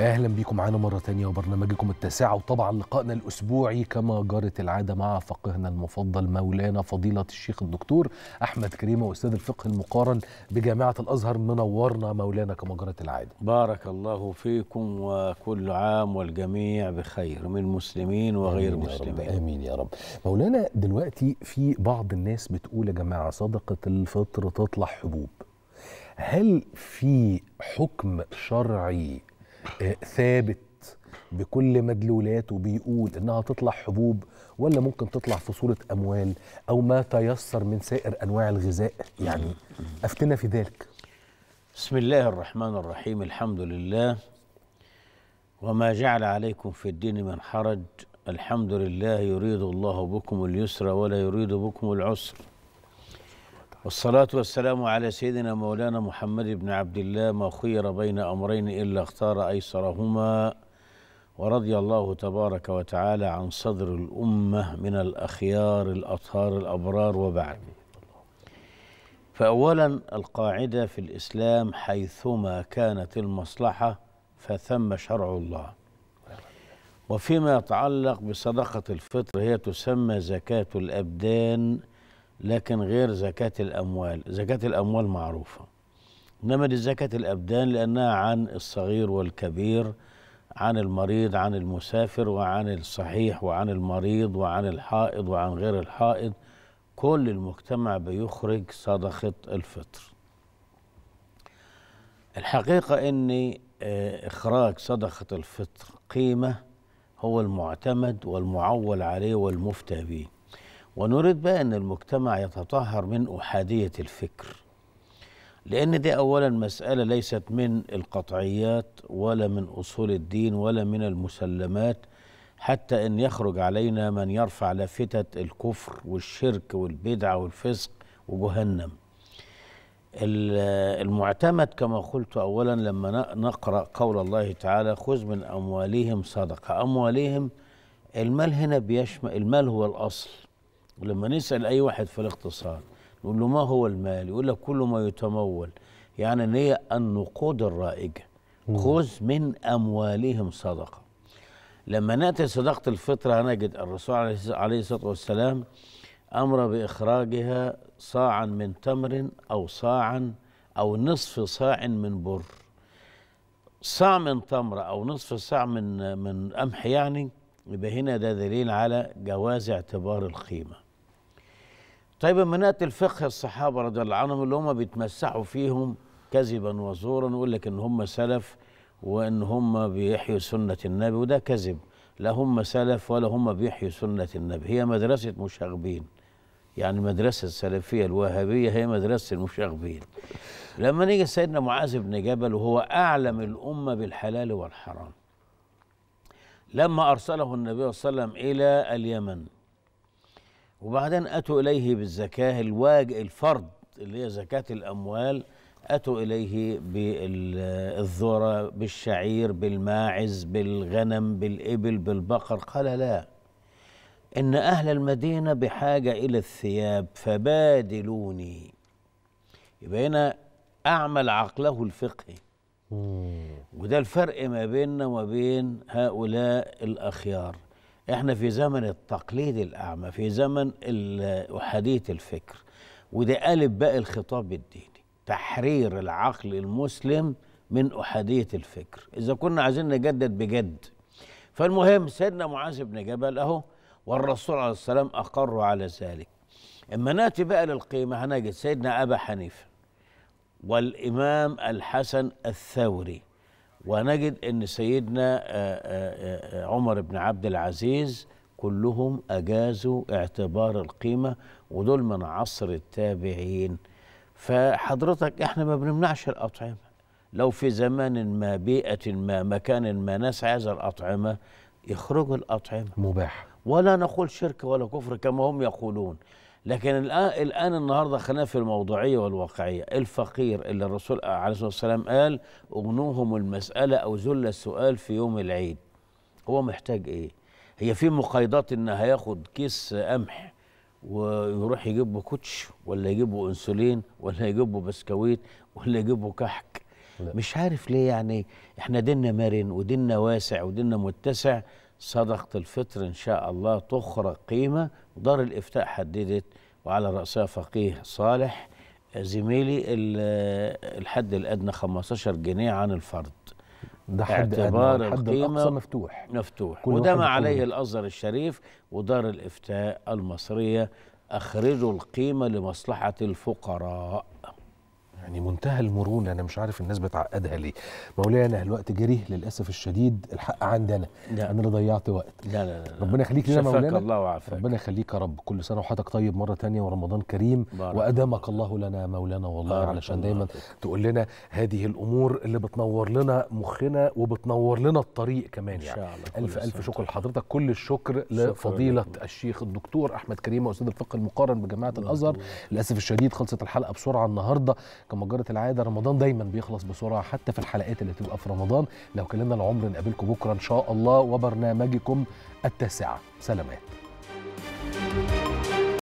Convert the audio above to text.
اهلا بيكم معانا مره تانية وبرنامجكم التاسعه وطبعا لقائنا الاسبوعي كما جرت العاده مع فقيهنا المفضل مولانا فضيله الشيخ الدكتور احمد كريمه استاذ الفقه المقارن بجامعه الازهر منورنا مولانا كما جرت العاده. بارك الله فيكم وكل عام والجميع بخير من مسلمين وغير آمين مسلمين. يا امين يا رب. مولانا دلوقتي في بعض الناس بتقول يا جماعه صدقه الفطر تطلع حبوب. هل في حكم شرعي ثابت بكل مدلولاته بيقول انها تطلع حبوب ولا ممكن تطلع في صوره اموال او ما تيسر من سائر انواع الغذاء يعني افتنا في ذلك بسم الله الرحمن الرحيم الحمد لله وما جعل عليكم في الدين من حرج الحمد لله يريد الله بكم اليسر ولا يريد بكم العسر والصلاة والسلام على سيدنا مولانا محمد بن عبد الله ما خير بين أمرين إلا اختار أيسرهما ورضي الله تبارك وتعالى عن صدر الأمة من الأخيار الأطهار الأبرار وبعد فأولا القاعدة في الإسلام حيثما كانت المصلحة فثم شرع الله وفيما يتعلق بصدقة الفطر هي تسمى زكاة الأبدان لكن غير زكاة الأموال زكاة الأموال معروفة إنما دي زكاة الأبدان لأنها عن الصغير والكبير عن المريض عن المسافر وعن الصحيح وعن المريض وعن الحائض وعن غير الحائض كل المجتمع بيخرج صدقة الفطر الحقيقة أن آه، إخراج صدقة الفطر قيمة هو المعتمد والمعول عليه والمفتى به ونريد بقى أن المجتمع يتطهر من أحادية الفكر لأن دي أولا مسألة ليست من القطعيات ولا من أصول الدين ولا من المسلمات حتى أن يخرج علينا من يرفع لافتة الكفر والشرك والبدعه والفسق وجهنم المعتمد كما قلت أولا لما نقرأ قول الله تعالى خذ من أموالهم صدقة أموالهم المال هنا بيشمل المال هو الأصل ولما نسال اي واحد في الاقتصاد نقول له ما هو المال يقول لك كل ما يتمول يعني ان هي النقود الرائجه خذ من اموالهم صدقه لما ناتي صدقه الفطره هنجد الرسول عليه الصلاه والسلام امر باخراجها صاعا من تمر او صاعا او نصف صاع من بر صاع من تمره او نصف صاع من من قمح يعني يبقى هنا ده دليل على جواز اعتبار القيمه طيب اما ناتي لفقه الصحابه رضي الله عنهم اللي هم بيتمسحوا فيهم كذبا وزورا يقول لك ان هم سلف وان هم بيحيوا سنه النبي وده كذب لا هم سلف ولا هم بيحيوا سنه النبي هي مدرسه مشاغبين يعني مدرسه السلفيه الوهابيه هي مدرسه المشاغبين لما نيجي سيدنا معاذ بن جبل وهو اعلم الامه بالحلال والحرام لما ارسله النبي صلى الله عليه وسلم الى اليمن وبعدين أتوا إليه بالزكاة الواج الفرض اللي هي زكاة الأموال أتوا إليه بالذرة بالشعير بالماعز بالغنم بالإبل بالبقر قال لا إن أهل المدينة بحاجة إلى الثياب فبادلوني يبقى هنا أعمل عقله الفقهي وده الفرق ما بيننا وما بين هؤلاء الأخيار احنا في زمن التقليد الاعمى في زمن احاديه الفكر وده قالب بقى الخطاب الديني تحرير العقل المسلم من احاديه الفكر اذا كنا عايزين نجدد بجد فالمهم سيدنا معاذ بن جبل اهو والرسول عليه السلام اقر على ذلك اما ناتي بقى للقيمه هنجد سيدنا ابا حنيفه والامام الحسن الثوري ونجد ان سيدنا آه، آه، آه، عمر بن عبد العزيز كلهم اجازوا اعتبار القيمه ودول من عصر التابعين فحضرتك احنا ما بنمنعش الاطعمه لو في زمان ما بيئه ما مكان ما ناس عايزه الاطعمه يخرجوا الاطعمه مباح ولا نقول شرك ولا كفر كما هم يقولون لكن الآن, الآن النهاردة خلينا في الموضوعية والواقعية الفقير اللي الرسول عليه الصلاة والسلام قال اغنوهم المسألة أو ذل السؤال في يوم العيد هو محتاج إيه هي في مقايضات إن هياخد كيس قمح ويروح يجيب كوتش ولا يجيب انسولين ولا يجيب بسكويت ولا يجيب كحك لا. مش عارف ليه يعني احنا ديننا مرن وديننا واسع وديننا متسع صدقة الفطر إن شاء الله تخرج قيمة ودار الإفتاء حددت وعلى رأسها فقيه صالح زميلي الحد الأدنى 15 جنيه عن الفرد ده حد اعتبار القيمة الأقصى مفتوح مفتوح وده ما عليه الأزهر الشريف ودار الإفتاء المصرية أخرجوا القيمة لمصلحة الفقراء يعني منتهى المرونه انا مش عارف الناس بتعقدها ليه مولانا الوقت جري للاسف الشديد الحق عندي نعم. انا لا. انا اللي ضيعت وقت لا لا لا ربنا يخليك لنا مولانا الله وعافاك ربنا يخليك يا رب كل سنه وحياتك طيب مره تانية ورمضان كريم بارك. وادامك الله لنا مولانا والله علشان دايما تقول لنا هذه الامور اللي بتنور لنا مخنا وبتنور لنا الطريق كمان يعني إن شاء الله الف الف شكر لحضرتك كل الشكر لفضيله الشيخ الدكتور احمد كريم استاذ الفقه المقارن بجامعه الازهر للاسف الشديد خلصت الحلقه بسرعه النهارده كما كما العاده رمضان دايما بيخلص بسرعه حتى في الحلقات اللي تبقى في رمضان لو كلنا العمر نقابلكم بكره ان شاء الله وبرنامجكم التاسعه سلامات